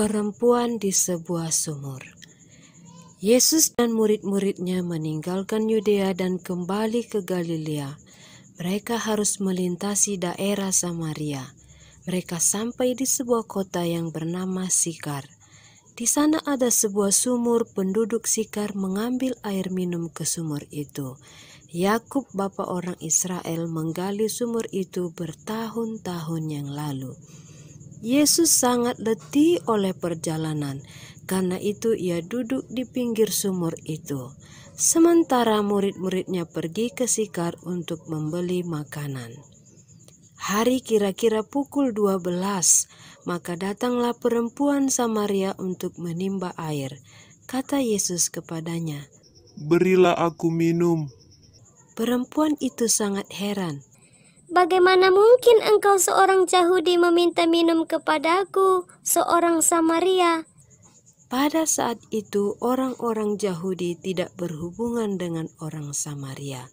Perempuan di sebuah sumur. Yesus dan murid-muridnya meninggalkan Yudea dan kembali ke Galilea. Mereka harus melintasi daerah Samaria. Mereka sampai di sebuah kota yang bernama Sikar. Di sana ada sebuah sumur, penduduk Sikar mengambil air minum ke sumur itu. Yakub, bapa orang Israel, menggali sumur itu bertahun-tahun yang lalu. Yesus sangat letih oleh perjalanan, karena itu ia duduk di pinggir sumur itu. Sementara murid-muridnya pergi ke Sikar untuk membeli makanan. Hari kira-kira pukul 12, maka datanglah perempuan Samaria untuk menimba air. Kata Yesus kepadanya, "Berilah aku minum." Perempuan itu sangat heran Bagaimana mungkin engkau seorang Yahudi meminta minum kepadaku, seorang Samaria? Pada saat itu, orang-orang Yahudi tidak berhubungan dengan orang Samaria.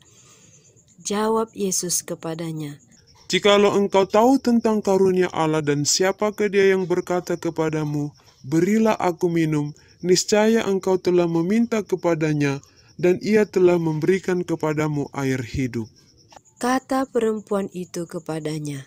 Jawab Yesus kepadanya, "Jikalau engkau tahu tentang karunia Allah dan siapakah Dia yang berkata kepadamu, 'Berilah aku minum,' niscaya engkau telah meminta kepadanya, dan Ia telah memberikan kepadamu air hidup." Kata perempuan itu kepadanya,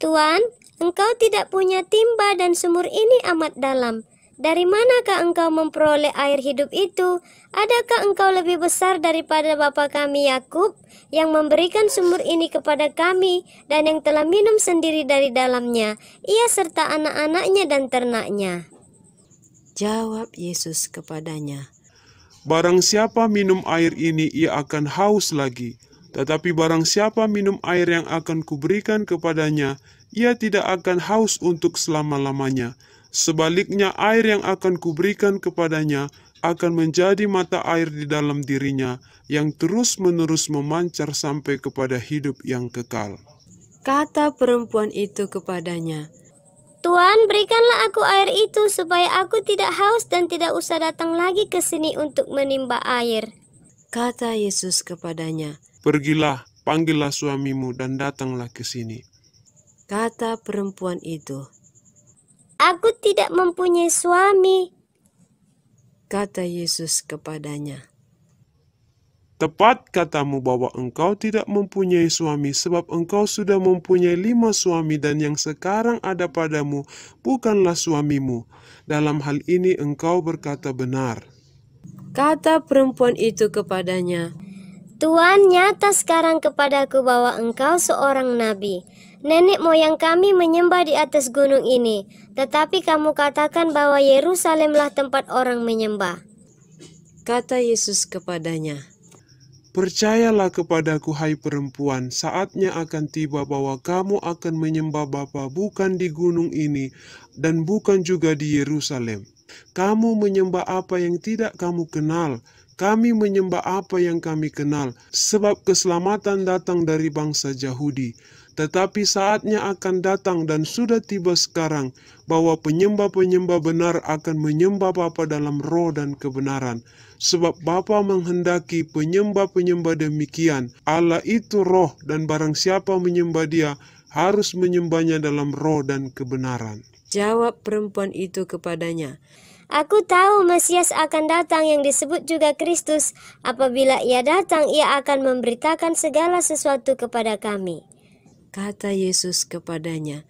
Tuan, engkau tidak punya timba dan sumur ini amat dalam. Dari manakah engkau memperoleh air hidup itu? Adakah engkau lebih besar daripada bapa kami Yakub yang memberikan sumur ini kepada kami dan yang telah minum sendiri dari dalamnya, ia serta anak-anaknya dan ternaknya? Jawab Yesus kepadanya, Barang siapa minum air ini ia akan haus lagi tetapi barang siapa minum air yang akan kuberikan kepadanya, ia tidak akan haus untuk selama-lamanya. Sebaliknya air yang akan kuberikan kepadanya akan menjadi mata air di dalam dirinya yang terus-menerus memancar sampai kepada hidup yang kekal. Kata perempuan itu kepadanya, Tuhan, berikanlah aku air itu supaya aku tidak haus dan tidak usah datang lagi ke sini untuk menimba air. Kata Yesus kepadanya, Pergilah, panggillah suamimu dan datanglah ke sini. Kata perempuan itu. Aku tidak mempunyai suami. Kata Yesus kepadanya. Tepat katamu bahwa engkau tidak mempunyai suami, sebab engkau sudah mempunyai lima suami, dan yang sekarang ada padamu bukanlah suamimu. Dalam hal ini engkau berkata benar. Kata perempuan itu kepadanya, Tuhan nyata sekarang kepadaku bahwa engkau seorang nabi. Nenek moyang kami menyembah di atas gunung ini, tetapi kamu katakan bahwa Yerusalemlah tempat orang menyembah. Kata Yesus kepadanya, Percayalah kepadaku hai perempuan, saatnya akan tiba bahwa kamu akan menyembah Bapa bukan di gunung ini dan bukan juga di Yerusalem. Kamu menyembah apa yang tidak kamu kenal, kami menyembah apa yang kami kenal, sebab keselamatan datang dari bangsa Yahudi. Tetapi saatnya akan datang dan sudah tiba sekarang bahwa penyembah-penyembah benar akan menyembah Bapa dalam roh dan kebenaran. Sebab Bapa menghendaki penyembah-penyembah demikian. Allah itu roh dan barang siapa menyembah dia harus menyembahnya dalam roh dan kebenaran. Jawab perempuan itu kepadanya, Aku tahu Mesias akan datang yang disebut juga Kristus. Apabila ia datang, ia akan memberitakan segala sesuatu kepada kami. Kata Yesus kepadanya,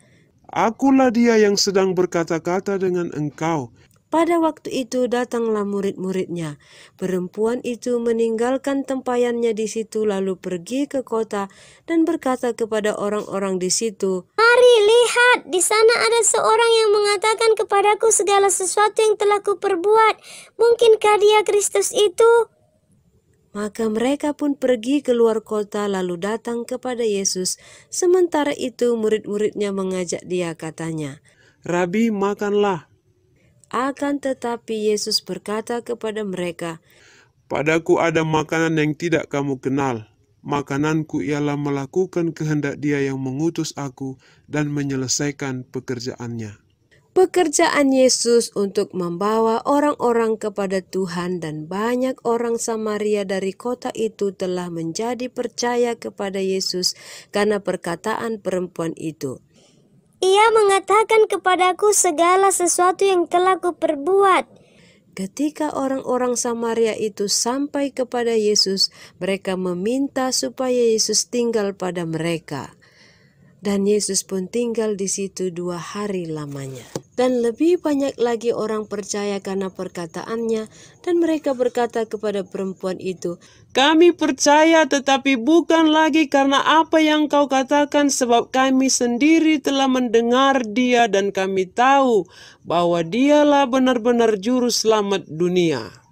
Akulah dia yang sedang berkata-kata dengan engkau. Pada waktu itu datanglah murid-muridnya. Perempuan itu meninggalkan tempayannya di situ lalu pergi ke kota dan berkata kepada orang-orang di situ, Mari lihat, di sana ada seorang yang mengatakan kepadaku segala sesuatu yang telah kuperbuat. Mungkinkah dia Kristus itu? Maka mereka pun pergi keluar kota lalu datang kepada Yesus. Sementara itu murid-muridnya mengajak dia katanya, Rabi makanlah. Akan tetapi Yesus berkata kepada mereka, Padaku ada makanan yang tidak kamu kenal. Makananku ialah melakukan kehendak dia yang mengutus aku dan menyelesaikan pekerjaannya. Pekerjaan Yesus untuk membawa orang-orang kepada Tuhan dan banyak orang Samaria dari kota itu telah menjadi percaya kepada Yesus karena perkataan perempuan itu. Ia mengatakan kepadaku segala sesuatu yang telah kuperbuat. Ketika orang-orang Samaria itu sampai kepada Yesus, mereka meminta supaya Yesus tinggal pada mereka. Dan Yesus pun tinggal di situ dua hari lamanya. Dan lebih banyak lagi orang percaya karena perkataannya, dan mereka berkata kepada perempuan itu, "Kami percaya, tetapi bukan lagi karena apa yang kau katakan, sebab kami sendiri telah mendengar Dia, dan kami tahu bahwa Dialah benar-benar Juru Selamat dunia."